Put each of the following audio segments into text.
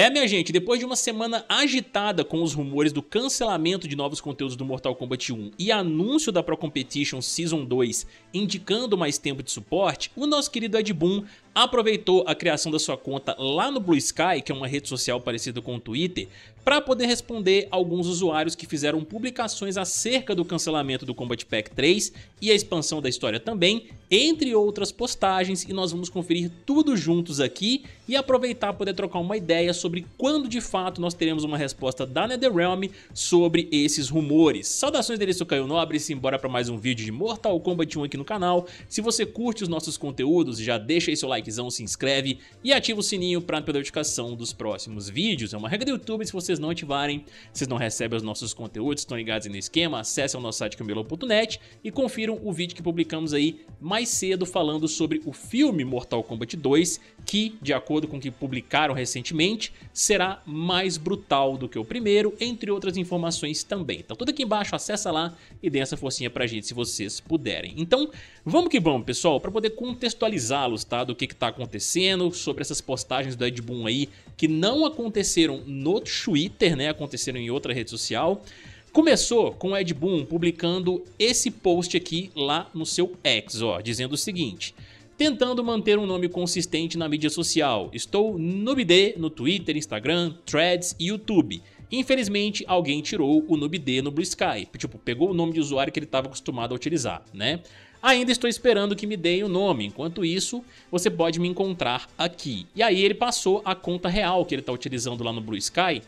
É, minha gente, depois de uma semana agitada com os rumores do cancelamento de novos conteúdos do Mortal Kombat 1 e anúncio da Pro Competition Season 2 indicando mais tempo de suporte, o nosso querido Ed Boon aproveitou a criação da sua conta lá no Blue Sky, que é uma rede social parecida com o Twitter, para poder responder alguns usuários que fizeram publicações acerca do cancelamento do Combat Pack 3 e a expansão da história também, entre outras postagens, e nós vamos conferir tudo juntos aqui e aproveitar poder trocar uma ideia sobre quando de fato nós teremos uma resposta da NetherRealm sobre esses rumores. Saudações dele, eu sou Caio Nobre, simbora para mais um vídeo de Mortal Kombat 1 aqui no canal. Se você curte os nossos conteúdos, já deixa aí seu like likezão, se inscreve e ativa o sininho para ter notificação dos próximos vídeos. É uma regra do YouTube, se vocês não ativarem, vocês não recebem os nossos conteúdos, estão ligados aí no esquema, acessem o nosso site camelo.net e confiram o vídeo que publicamos aí mais cedo falando sobre o filme Mortal Kombat 2, que, de acordo com o que publicaram recentemente, será mais brutal do que o primeiro, entre outras informações também. Então tudo aqui embaixo, acessa lá e dê essa forcinha pra gente se vocês puderem. Então, vamos que vamos, pessoal, para poder contextualizá-los, tá, do que que está acontecendo, sobre essas postagens do Ed Boon aí que não aconteceram no Twitter, né? Aconteceram em outra rede social. Começou com o Ed Boon publicando esse post aqui lá no seu ex, ó, dizendo o seguinte: tentando manter um nome consistente na mídia social. Estou NubD no Twitter, Instagram, Threads e YouTube. Infelizmente, alguém tirou o NubD no Blue Sky. Tipo, pegou o nome de usuário que ele estava acostumado a utilizar, né? Ainda estou esperando que me deem o nome, enquanto isso, você pode me encontrar aqui. E aí ele passou a conta real que ele está utilizando lá no Blue Sky,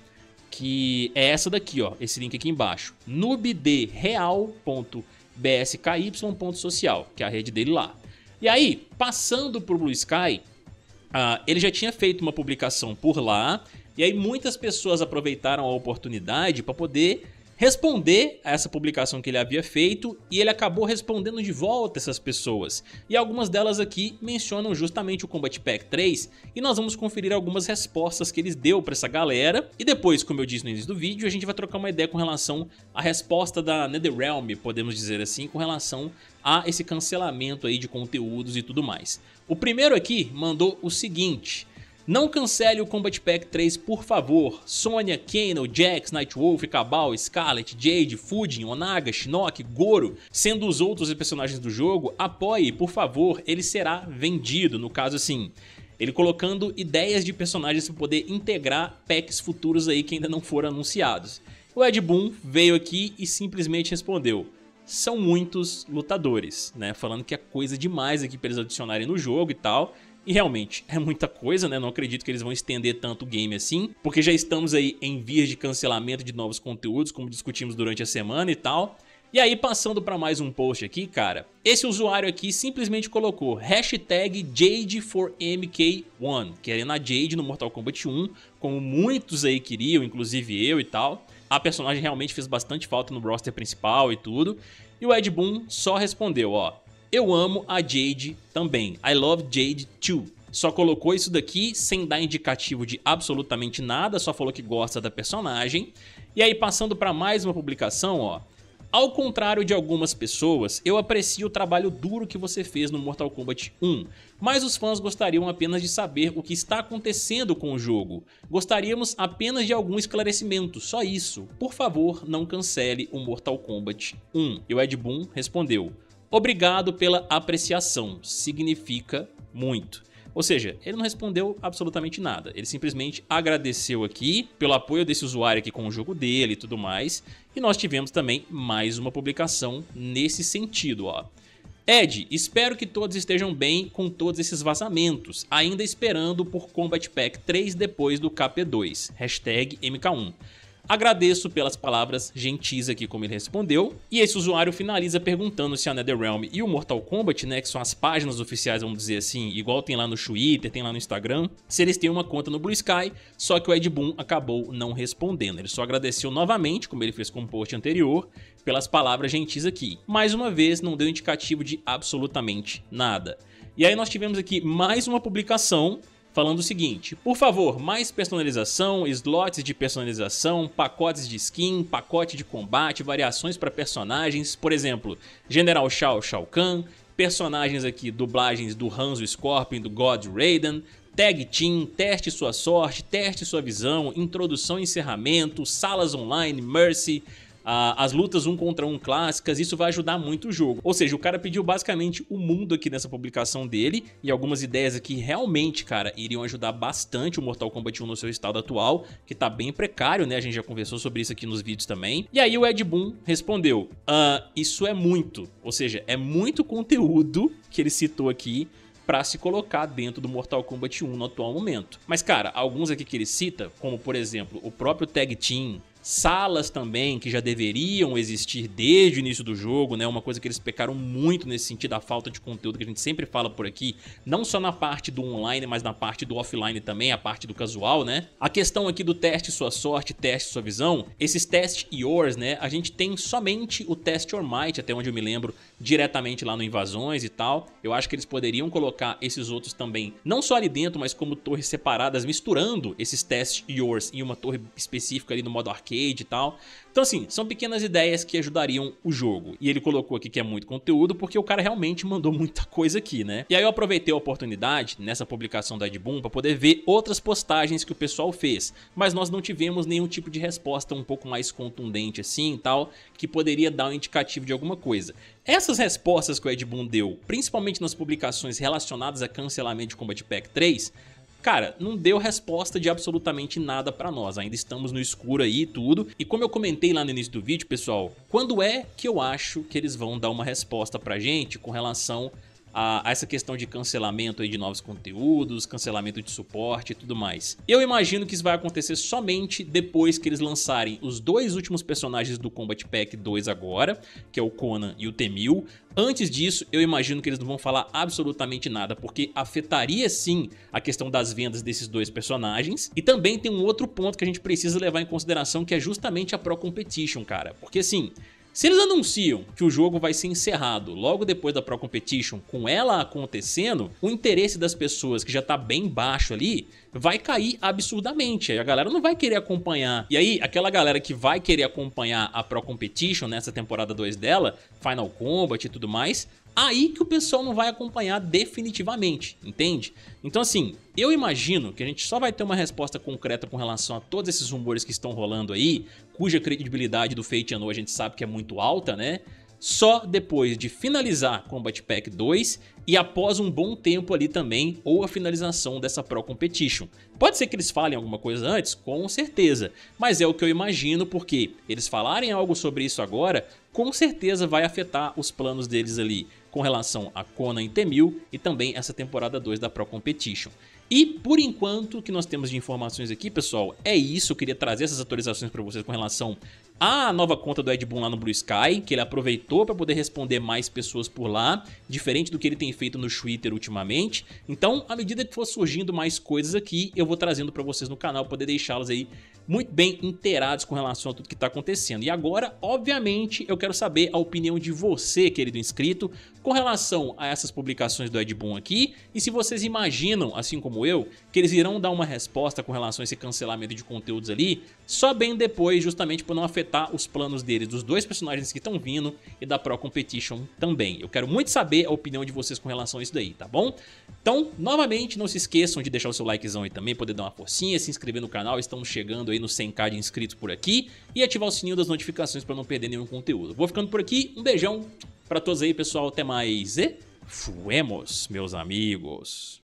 que é essa daqui, ó, esse link aqui embaixo, nubdreal.bsky.social, que é a rede dele lá. E aí, passando pro Blue Sky, uh, ele já tinha feito uma publicação por lá, e aí muitas pessoas aproveitaram a oportunidade para poder responder a essa publicação que ele havia feito e ele acabou respondendo de volta essas pessoas. E algumas delas aqui mencionam justamente o Combat Pack 3 e nós vamos conferir algumas respostas que eles deu para essa galera. E depois, como eu disse no início do vídeo, a gente vai trocar uma ideia com relação à resposta da NetherRealm, podemos dizer assim, com relação a esse cancelamento aí de conteúdos e tudo mais. O primeiro aqui mandou o seguinte: não cancele o Combat Pack 3, por favor. Sonya, Kano, Jax, Nightwolf, Cabal, Scarlet, Jade, Fujin, Onaga, Shinnok, Goro, sendo os outros personagens do jogo, apoie, por favor, ele será vendido. No caso, assim, ele colocando ideias de personagens para poder integrar packs futuros aí que ainda não foram anunciados. O Ed Boon veio aqui e simplesmente respondeu: são muitos lutadores, né? Falando que é coisa demais aqui para eles adicionarem no jogo e tal. E realmente, é muita coisa, né? Não acredito que eles vão estender tanto o game assim, porque já estamos aí em vias de cancelamento de novos conteúdos, como discutimos durante a semana e tal. E aí, passando para mais um post aqui, cara, esse usuário aqui simplesmente colocou hashtag Jade4MK1, querendo a Jade no Mortal Kombat 1, como muitos aí queriam, inclusive eu e tal. A personagem realmente fez bastante falta no roster principal e tudo. E o Ed Boon só respondeu, ó, eu amo a Jade também. I love Jade too. Só colocou isso daqui sem dar indicativo de absolutamente nada, só falou que gosta da personagem. E aí passando para mais uma publicação, ó. Ao contrário de algumas pessoas, eu aprecio o trabalho duro que você fez no Mortal Kombat 1, mas os fãs gostariam apenas de saber o que está acontecendo com o jogo. Gostaríamos apenas de algum esclarecimento, só isso. Por favor, não cancele o Mortal Kombat 1. E o Ed Boon respondeu: Obrigado pela apreciação, significa muito. Ou seja, ele não respondeu absolutamente nada. Ele simplesmente agradeceu aqui pelo apoio desse usuário aqui com o jogo dele e tudo mais. E nós tivemos também mais uma publicação nesse sentido, ó. Ed, espero que todos estejam bem com todos esses vazamentos, ainda esperando por Combat Pack 3 depois do KP2, MK1. Agradeço pelas palavras gentis aqui como ele respondeu. E esse usuário finaliza perguntando se a NetherRealm e o Mortal Kombat, né, que são as páginas oficiais, vamos dizer assim, igual tem lá no Twitter, tem lá no Instagram, se eles têm uma conta no Blue Sky, só que o Ed Boon acabou não respondendo. Ele só agradeceu novamente, como ele fez com o post anterior, pelas palavras gentis aqui. Mais uma vez, não deu indicativo de absolutamente nada. E aí nós tivemos aqui mais uma publicação falando o seguinte: por favor, mais personalização, slots de personalização, pacotes de skin, pacote de combate, variações para personagens, por exemplo, General Shao Shao Kahn, personagens aqui, dublagens do Hanzo Scorpion, do God Raiden. Tag Team, teste sua sorte, teste sua visão, introdução e encerramento, salas online, Mercy, as lutas um contra um clássicas, isso vai ajudar muito o jogo. Ou seja, o cara pediu basicamente o mundo aqui nessa publicação dele e algumas ideias aqui realmente, cara, iriam ajudar bastante o Mortal Kombat 1 no seu estado atual, que tá bem precário, né? A gente já conversou sobre isso aqui nos vídeos também. E aí o Ed Boon respondeu, ah, isso é muito, ou seja, é muito conteúdo que ele citou aqui para se colocar dentro do Mortal Kombat 1 no atual momento. Mas cara, alguns aqui que ele cita, como por exemplo o próprio Tag Team, Salas também que já deveriam existir desde o início do jogo, né? Uma coisa que eles pecaram muito nesse sentido, a falta de conteúdo que a gente sempre fala por aqui, não só na parte do online, mas na parte do offline também, a parte do casual, né? A questão aqui do teste sua sorte, teste sua visão, esses test yours, né? A gente tem somente o test your might, até onde eu me lembro, diretamente lá no Invasões e tal. Eu acho que eles poderiam colocar esses outros também, não só ali dentro, mas como torres separadas, misturando esses test yours em uma torre específica ali no modo arcade e tal. Então assim, são pequenas ideias que ajudariam o jogo. E ele colocou aqui que é muito conteúdo, porque o cara realmente mandou muita coisa aqui, né? E aí eu aproveitei a oportunidade, nessa publicação da Edboom para poder ver outras postagens que o pessoal fez. Mas nós não tivemos nenhum tipo de resposta um pouco mais contundente assim e tal, que poderia dar um indicativo de alguma coisa. Essa essas respostas que o Ed Boon deu, principalmente nas publicações relacionadas a cancelamento de Combat Pack 3, Cara, não deu resposta de absolutamente nada pra nós, ainda estamos no escuro aí e tudo. E como eu comentei lá no início do vídeo, pessoal, quando é que eu acho que eles vão dar uma resposta pra gente com relação a, a, essa questão de cancelamento de novos conteúdos, cancelamento de suporte e tudo mais. Eu imagino que isso vai acontecer somente depois que eles lançarem os dois últimos personagens do Combat Pack 2 agora, que é o Conan e o Temil. Antes disso, eu imagino que eles não vão falar absolutamente nada, porque afetaria sim a questão das vendas desses dois personagens. E também tem um outro ponto que a gente precisa levar em consideração, que é justamente a Pro Competition, cara. Porque assim, se eles anunciam que o jogo vai ser encerrado logo depois da Pro Competition, com ela acontecendo, o interesse das pessoas que já tá bem baixo ali vai cair absurdamente. Aí a galera não vai querer acompanhar. E aí, aquela galera que vai querer acompanhar a Pro Competition nessa temporada 2 dela, Final Combat e tudo mais, aí que o pessoal não vai acompanhar definitivamente, entende? Então, assim, eu imagino que a gente só vai ter uma resposta concreta com relação a todos esses rumores que estão rolando aí, cuja credibilidade do Fate Anno a gente sabe que é muito alta, né? Só depois de finalizar Combat Pack 2 e após um bom tempo ali também, ou a finalização dessa Pro Competition. Pode ser que eles falem alguma coisa antes? Com certeza, mas é o que eu imagino porque eles falarem algo sobre isso agora, com certeza vai afetar os planos deles ali com relação a Conan e Temil e também essa temporada 2 da Pro Competition. E por enquanto, o que nós temos de informações aqui, pessoal, é isso. Eu queria trazer essas atualizações para vocês com relação à nova conta do Ed Boon lá no Blue Sky, que ele aproveitou para poder responder mais pessoas por lá, diferente do que ele tem feito no Twitter ultimamente. Então, à medida que for surgindo mais coisas aqui, eu vou trazendo para vocês no canal, poder deixá-los aí muito bem inteirados com relação a tudo que está acontecendo. E agora, obviamente, eu quero saber a opinião de você, querido inscrito, com relação a essas publicações do Ed Boon aqui e se vocês imaginam, assim como eu, que eles irão dar uma resposta com relação a esse cancelamento de conteúdos ali, só bem depois, justamente por não afetar os planos deles, dos dois personagens que estão vindo e da Pro Competition também. Eu quero muito saber a opinião de vocês com relação a isso daí, tá bom? Então, novamente, não se esqueçam de deixar o seu likezão aí também, poder dar uma forcinha, se inscrever no canal, estamos chegando aí no 100k de inscritos por aqui e ativar o sininho das notificações para não perder nenhum conteúdo. Vou ficando por aqui, um beijão, para todos aí, pessoal, até mais e fuemos, meus amigos.